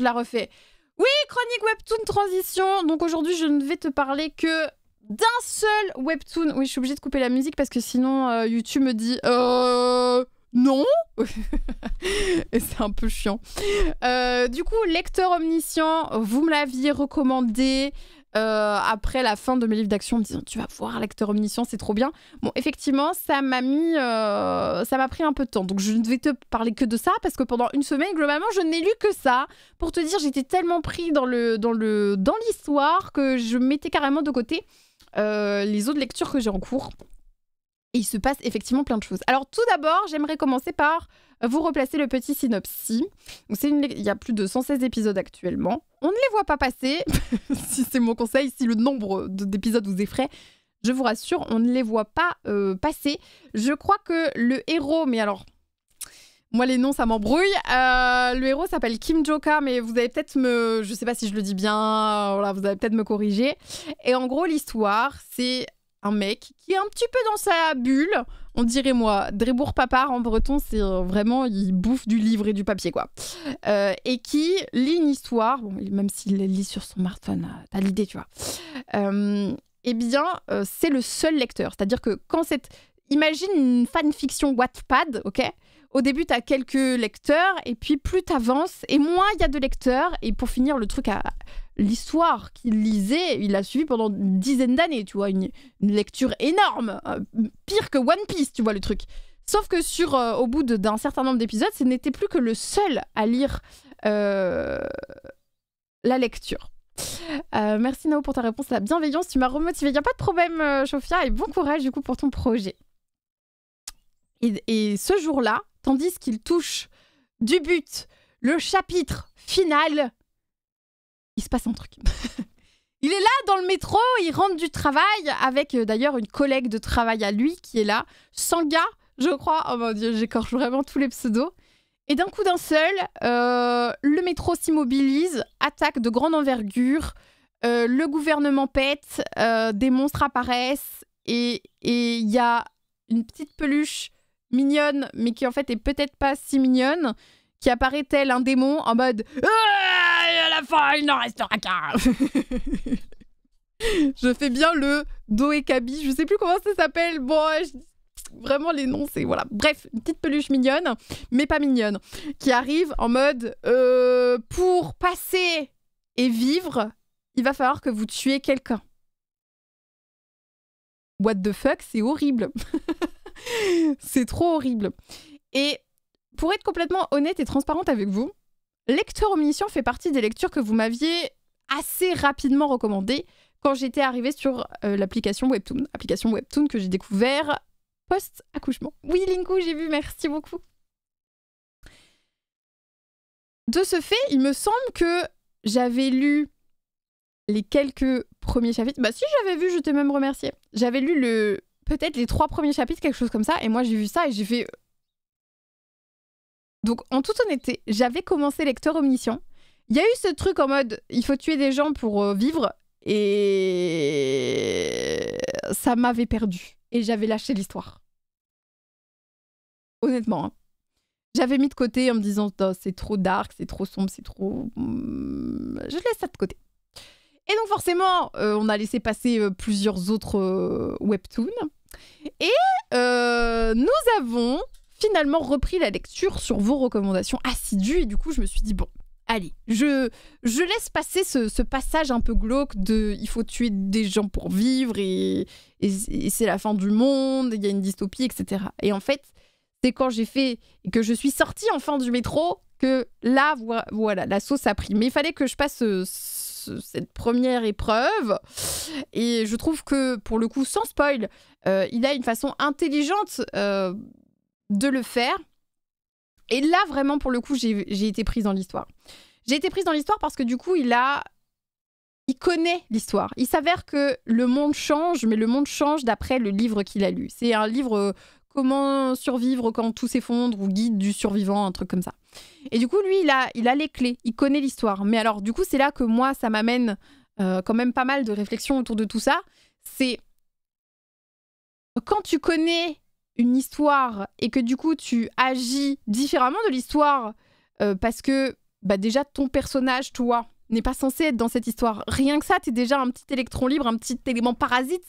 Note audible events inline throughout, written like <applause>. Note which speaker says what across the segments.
Speaker 1: Je la refais. Oui, chronique webtoon transition. Donc aujourd'hui, je ne vais te parler que d'un seul webtoon. Oui, je suis obligée de couper la musique parce que sinon euh, YouTube me dit euh, non. <laughs> Et c'est un peu chiant. Euh, du coup, lecteur omniscient, vous me l'aviez recommandé. Euh, après la fin de mes livres d'action en me disant tu vas voir l'acteur omniscient c'est trop bien bon effectivement ça m'a mis euh, ça m'a pris un peu de temps donc je ne vais te parler que de ça parce que pendant une semaine globalement je n'ai lu que ça pour te dire j'étais tellement pris dans le dans le dans l'histoire que je mettais carrément de côté euh, les autres lectures que j'ai en cours il se passe effectivement plein de choses. Alors tout d'abord, j'aimerais commencer par vous replacer le petit synopsis. Une... Il y a plus de 116 épisodes actuellement. On ne les voit pas passer. <laughs> si c'est mon conseil, si le nombre d'épisodes vous effraie, je vous rassure, on ne les voit pas euh, passer. Je crois que le héros, mais alors... Moi, les noms, ça m'embrouille. Euh, le héros s'appelle Kim Joka, mais vous allez peut-être me. Je sais pas si je le dis bien, voilà, vous allez peut-être me corriger. Et en gros, l'histoire, c'est un mec qui est un petit peu dans sa bulle. On dirait moi, Drebourg Papard en breton, c'est euh, vraiment, il bouffe du livre et du papier, quoi. Euh, et qui lit une histoire, bon, même s'il lit sur son smartphone, euh, t'as l'idée, tu vois. eh bien, c'est le seul lecteur. C'est-à-dire que quand cette. Imagine une fanfiction Wattpad, ok au début, tu as quelques lecteurs, et puis plus tu avances, et moins il y a de lecteurs. Et pour finir, le truc à l'histoire qu'il lisait, il l'a suivi pendant une dizaine d'années, tu vois, une, lecture énorme, euh, pire que One Piece, tu vois, le truc. Sauf que sur, euh, au bout d'un certain nombre d'épisodes, ce n'était plus que le seul à lire euh, la lecture. merci Nao pour ta réponse à la bienveillance, tu m'as remotivé. Il n'y a pas de problème, Sophia, et bon courage du coup pour ton projet. et ce jour-là, tandis qu'il touche du but le chapitre final, il se passe un truc. <laughs> il est là dans le métro, il rentre du travail avec euh, d'ailleurs une collègue de travail à lui qui est là, Sanga, je crois. Oh mon dieu, j'écorche vraiment tous les pseudos. Et d'un coup d'un seul, euh, le métro s'immobilise, attaque de grande envergure, euh, le gouvernement pète, des monstres apparaissent et il y a une petite peluche mignonne, mais qui en fait est peut-être pas si mignonne, qui apparaît tel un démon en mode à la fin, il n'en restera qu'un <laughs> Je fais bien le Do et Kabi, je sais plus comment ça s'appelle. Bon, vraiment les noms, c'est voilà. Bref, une petite peluche mignonne, mais pas mignonne, qui arrive en mode euh, pour passer et vivre, il va falloir que vous tuiez quelqu'un. What the fuck, c'est horrible <laughs> <laughs> c'est trop horrible. Et pour être complètement honnête et transparente avec vous, Lecteur Omniscient fait partie des lectures que vous m'aviez assez rapidement recommandées quand j'étais arrivée sur euh, l'application Webtoon, application Webtoon que j'ai découvert post-accouchement. Oui, Linkou, j'ai vu, merci beaucoup. De ce fait, il me semble que j'avais lu les quelques premiers chapitres. Bah si, j'avais vu, je t'ai même remercié. J'avais lu le peut-être les trois premiers chapitres, quelque chose comme ça. Et moi, j'ai vu ça et j'ai fait. Euh. Donc, en toute honnêteté, j'avais commencé Lecteur Omniscient. Il y a eu ce truc en mode il faut tuer des gens pour euh, vivre. Et. Ça m'avait perdu. Et j'avais lâché l'histoire. Honnêtement. Hein. J'avais mis de côté en me disant oh, c'est trop dark, c'est trop sombre, c'est trop. Mmh, je laisse ça de côté. Et donc forcément, euh, on a laissé passer plusieurs autres webtoons. Et euh, nous avons finalement repris la lecture sur vos recommandations assidues. Et du coup, je me suis dit, bon, allez, je, je laisse passer ce, passage un peu glauque de il faut tuer des gens pour vivre et, c'est la fin du monde, il y a une dystopie, etc. Et en fait, c'est quand j'ai fait que je suis sortie en fin du métro que là, voilà, la sauce a pris. Mais il fallait que je passe euh, cette première épreuve. Et je trouve que, pour le coup, sans spoil, euh, il a une façon intelligente euh, de le faire. Et là, vraiment, pour le coup, j'ai été prise dans l'histoire. J'ai été prise dans l'histoire parce que, du coup, il a. Il connaît l'histoire. Il s'avère que le monde change, mais le monde change d'après le livre qu'il a lu. C'est un livre euh, Comment survivre quand tout s'effondre ou guide du survivant, un truc comme ça. Et du coup, lui, il a, les clés, il connaît l'histoire. Mais alors, du coup, c'est là que moi, ça m'amène euh, quand même pas mal de réflexions autour de tout ça. C'est quand tu connais une histoire et que du coup, tu agis différemment de l'histoire euh, parce que bah, déjà, ton personnage, toi, n'est pas censé être dans cette histoire. Rien que ça, t'es déjà un petit électron libre, un petit élément parasite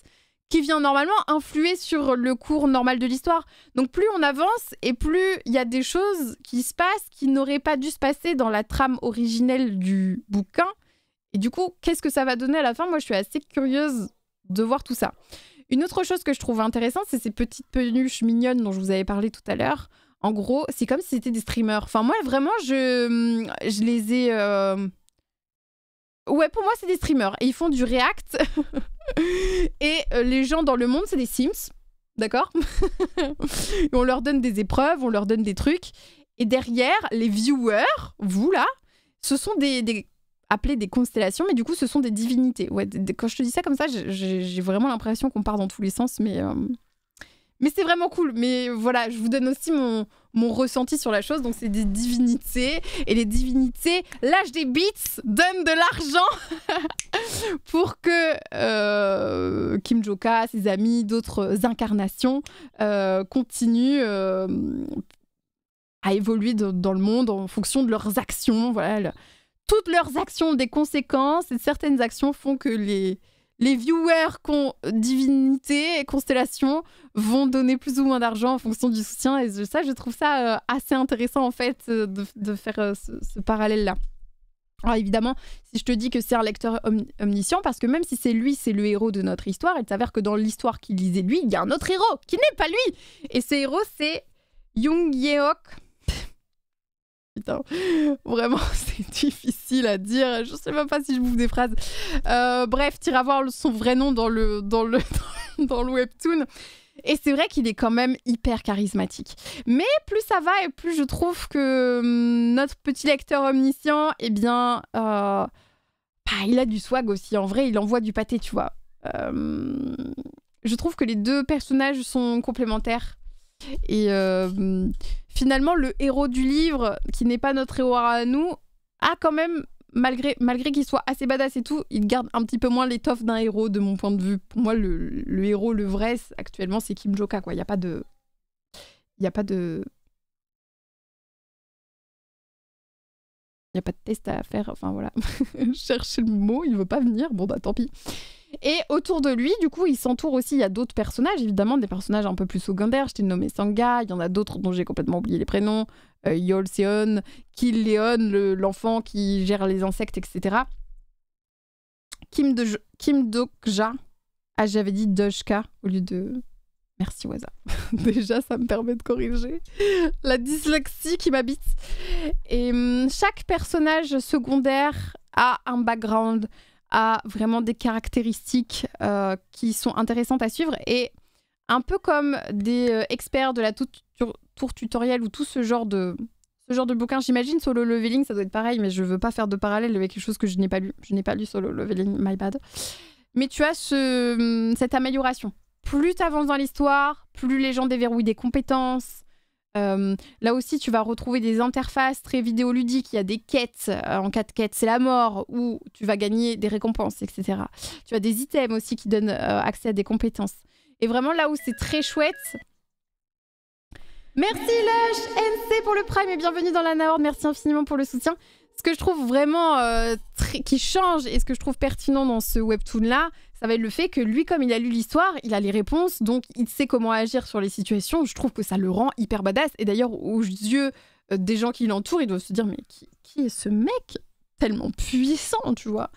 Speaker 1: qui vient normalement influer sur le cours normal de l'histoire. Donc plus on avance et plus il y a des choses qui se passent qui n'auraient pas dû se passer dans la trame originelle du bouquin. Et du coup, qu'est-ce que ça va donner à la fin Moi, je suis assez curieuse de voir tout ça. Une autre chose que je trouve intéressante, c'est ces petites peluches mignonnes dont je vous avais parlé tout à l'heure. En gros, c'est comme si c'était des streamers. Enfin, moi, vraiment, je, je les ai... Euh, ouais, pour moi, c'est des streamers. Et ils font du React. <laughs> <laughs> Et euh, les gens dans le monde, c'est des Sims. D'accord <laughs> On leur donne des épreuves, on leur donne des trucs. Et derrière, les viewers, vous là, ce sont des, appelés des constellations, mais du coup, ce sont des divinités. Ouais, quand je te dis ça comme ça, j'ai vraiment l'impression qu'on part dans tous les sens, mais. Euh, mais c'est vraiment cool. Mais voilà, je vous donne aussi mon, mon ressenti sur la chose. Donc, c'est des divinités. Et les divinités, l'âge des beats, donne de l'argent <laughs> pour que euh, Kim Joka, ses amis, d'autres incarnations euh, continuent. Euh, à évoluer dans le monde en fonction de leurs actions. Voilà, toutes leurs actions ont des conséquences et certaines actions font que les, les viewers ont divinité et constellation vont donner plus ou moins d'argent en fonction du soutien. Et ça, je trouve ça euh, assez intéressant, en fait, euh, de, faire euh, ce, parallèle-là. Alors évidemment, si je te dis que c'est un lecteur omniscient, parce que même si c'est lui, c'est le héros de notre histoire, il s'avère que dans l'histoire qu'il lisait lui, il y a un autre héros qui n'est pas lui. Et ce héros, c'est Jung Yeok putain. Vraiment, <laughs> c'est difficile à dire. Je sais même pas si je bouffe des phrases. Euh, bref, tire à voir son vrai nom dans le, dans le, <laughs> dans le webtoon. Et c'est vrai qu'il est quand même hyper charismatique. Mais plus ça va et plus je trouve que hum, notre petit lecteur omniscient, eh bien, euh, bah, il a du swag aussi. En vrai, il envoie du pâté, tu vois. Euh, je trouve que les deux personnages sont complémentaires. Et euh, finalement, le héros du livre, qui n'est pas notre héros à nous, a quand même malgré, malgré qu'il soit assez badass et tout, il garde un petit peu moins l'étoffe d'un héros, de mon point de vue. Pour moi, le, héros, le vrai, actuellement, c'est Kim Joka, quoi. Il n'y a pas de... Il n'y a pas de... Il n'y a pas de test à faire, enfin voilà. <laughs> Je le mot, il veut pas venir, bon bah tant pis. Et autour de lui, du coup, il s'entoure aussi, il y a d'autres personnages, évidemment, des personnages un peu plus secondaires. Je t'ai nommé Sangha, il y en a d'autres dont j'ai complètement oublié les prénoms. Euh, Yol Seon, Leon, l'enfant qui gère les insectes, etc. Kim, de, Kim Dokja. Ah, j'avais dit Dojka au lieu de. Merci Waza. <laughs> Déjà, ça me permet de corriger la dyslexie qui m'habite. Et hum, chaque personnage secondaire a un background a vraiment des caractéristiques euh, qui sont intéressantes à suivre et un peu comme des euh, experts de la tour, tutoriel ou tout ce genre de ce genre de bouquin, j'imagine solo leveling, ça doit être pareil, mais je veux pas faire de parallèle avec quelque chose que je n'ai pas lu. Je n'ai pas lu solo leveling, my bad. Mais tu as ce, hum, cette amélioration. Plus tu avances dans l'histoire, plus les gens déverrouillent des compétences, euh, là aussi, tu vas retrouver des interfaces très vidéoludiques. Il y a des quêtes. Euh, en cas de quête, c'est la mort, où tu vas gagner des récompenses, etc. Tu as des items aussi qui donnent euh, accès à des compétences. Et vraiment, là où c'est très chouette, Merci Lush NC pour le prime et bienvenue dans la Nahord. Merci infiniment pour le soutien. Ce que je trouve vraiment euh, qui change et ce que je trouve pertinent dans ce webtoon là, ça va être le fait que lui, comme il a lu l'histoire, il a les réponses, donc il sait comment agir sur les situations. Je trouve que ça le rend hyper badass. Et d'ailleurs, aux yeux euh, des gens qui l'entourent, ils doivent se dire mais qui, est ce mec tellement puissant, tu vois.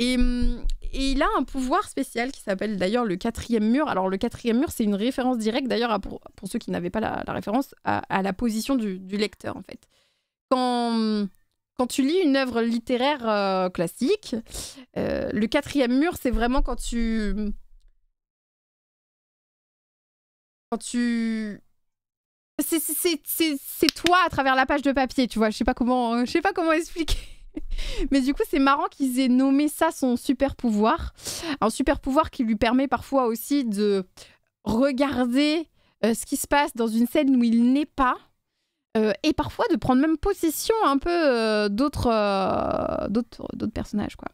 Speaker 1: Et hum, et il a un pouvoir spécial qui s'appelle d'ailleurs le quatrième mur. Alors le quatrième mur, c'est une référence directe d'ailleurs, pour, pour, ceux qui n'avaient pas la, référence, à, la position du, lecteur en fait. Quand, quand tu lis une œuvre littéraire euh, classique, euh, le quatrième mur, c'est vraiment quand tu... Quand tu... C'est toi à travers la page de papier, tu vois. Je sais pas comment, je sais pas comment expliquer. <laughs> Mais du coup, c'est marrant qu'ils aient nommé ça son super pouvoir. Un super pouvoir qui lui permet parfois aussi de regarder euh, ce qui se passe dans une scène où il n'est pas. Euh, et parfois de prendre même possession un peu euh, d'autres d'autres personnages. quoi.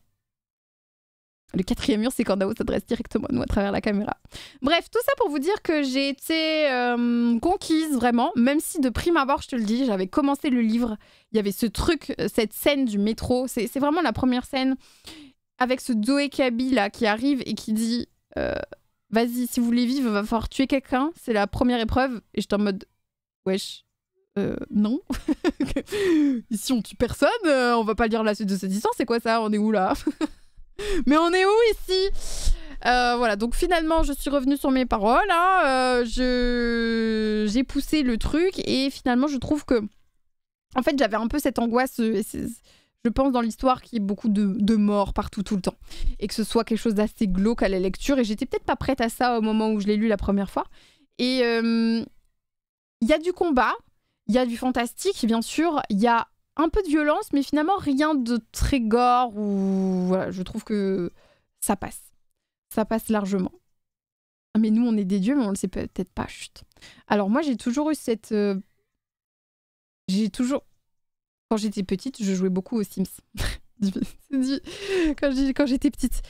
Speaker 1: Le quatrième mur, c'est quand Dao s'adresse directement à nous à travers la caméra. Bref, tout ça pour vous dire que j'ai été euh, conquise vraiment, même si de prime abord, je te le dis, j'avais commencé le livre, il y avait ce truc, euh, cette scène du métro, c'est vraiment la première scène avec ce Doe Kabi là qui arrive et qui dit euh, Vas-y, si vous voulez vivre, va falloir tuer quelqu'un, c'est la première épreuve. Et j'étais en mode Wesh, non. Ici, <laughs> on tue personne, on va pas lire la suite de cette histoire, c'est quoi ça On est où là <laughs> Mais on est où ici euh, voilà, donc finalement, je suis revenue sur mes paroles. Hein. Euh, je... J'ai poussé le truc et finalement, je trouve que. En fait, j'avais un peu cette angoisse, euh, je pense, dans l'histoire qu'il y ait beaucoup de, de, morts partout, tout le temps. Et que ce soit quelque chose d'assez glauque à la lecture. Et j'étais peut-être pas prête à ça au moment où je l'ai lu la première fois. Et il y a du combat, il y a du fantastique, bien sûr, il y a un peu de violence, mais finalement rien de très gore ou voilà, je trouve que ça passe. Ça passe largement. Mais nous, on est des dieux, mais on le sait peut-être pas. Alors moi, j'ai toujours eu cette... Euh, j'ai toujours... Quand j'étais petite, je jouais beaucoup aux Sims. <laughs> quand j'étais petite.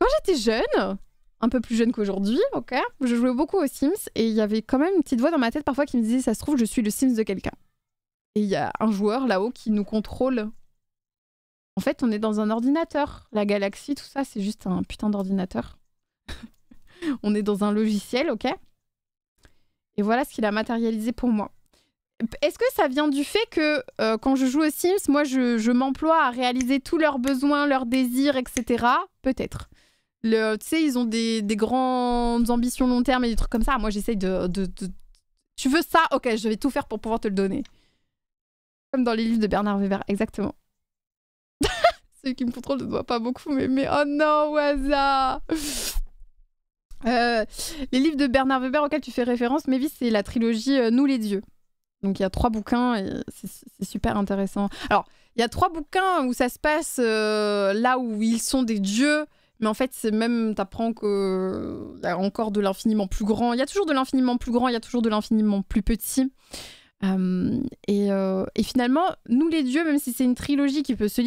Speaker 1: Quand j'étais jeune, un peu plus jeune qu'aujourd'hui, ok, je jouais beaucoup aux Sims et il y avait quand même une petite voix dans ma tête parfois qui me disait, ça se trouve, je suis le Sims de quelqu'un. Et il y a un joueur là-haut qui nous contrôle. En fait, on est dans un ordinateur. La galaxie, tout ça, c'est juste un putain d'ordinateur. <laughs> on est dans un logiciel, ok Et voilà ce qu'il a matérialisé pour moi. Est-ce que ça vient du fait que euh, quand je joue aux Sims, moi, je, m'emploie à réaliser tous leurs besoins, leurs désirs, etc. Peut-être. Tu sais, ils ont des, grandes ambitions long terme et des trucs comme ça. Moi, j'essaye de... Tu veux ça Ok, je vais tout faire pour pouvoir te le donner. Comme dans les livres de Bernard Weber, exactement. <laughs> Celui qui me contrôle ne doit pas beaucoup, mais, mais oh non, Waza <laughs> euh, Les livres de Bernard Weber auxquels tu fais référence, Mévis, c'est la trilogie euh, Nous les dieux. Donc il y a trois bouquins et c'est super intéressant. Alors, il y a trois bouquins où ça se passe euh, là où ils sont des dieux, mais en fait, c'est même, t'apprends qu'il y a encore de l'infiniment plus grand. Il y a toujours de l'infiniment plus grand, il y a toujours de l'infiniment plus petit. Euh, euh, et, finalement, Nous les dieux, même si c'est une trilogie qui peut, se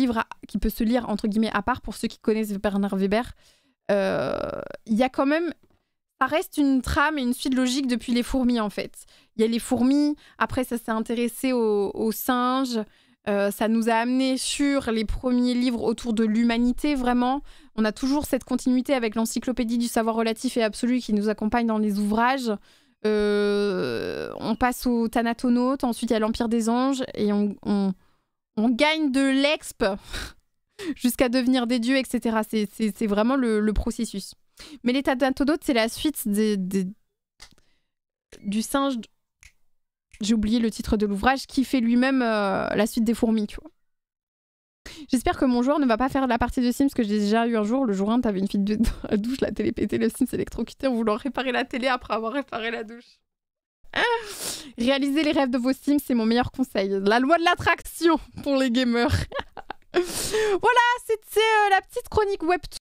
Speaker 1: qui peut se lire entre guillemets à part pour ceux qui connaissent Bernard Weber, euh, il y a quand même... Ça reste une trame et une suite logique depuis les fourmis en fait. Il y a les fourmis, après ça s'est intéressé aux, aux singes, ça nous a amené sur les premiers livres autour de l'humanité vraiment. On a toujours cette continuité avec l'encyclopédie du savoir relatif et absolu qui nous accompagne dans les ouvrages. Euh, on passe au Thanatonautes, ensuite il y a l'Empire des Anges, et on, gagne de l'exp <laughs> jusqu'à devenir des dieux, etc. C'est vraiment le, processus. Mais les Thanatonautes, c'est la suite des, du singe, j'ai oublié le titre de l'ouvrage, qui fait lui-même euh, la suite des fourmis, tu vois. J'espère que mon joueur ne va pas faire la partie de Sims que j'ai déjà eu un jour. Le jour 1, t'avais une fille de <laughs> douche, la télé pétée, le Sims électrocuté en voulant réparer la télé après avoir réparé la douche. Ah, réaliser les rêves de vos Sims, c'est mon meilleur conseil. La loi de l'attraction pour les gamers. <laughs> voilà, c'était euh, la petite chronique web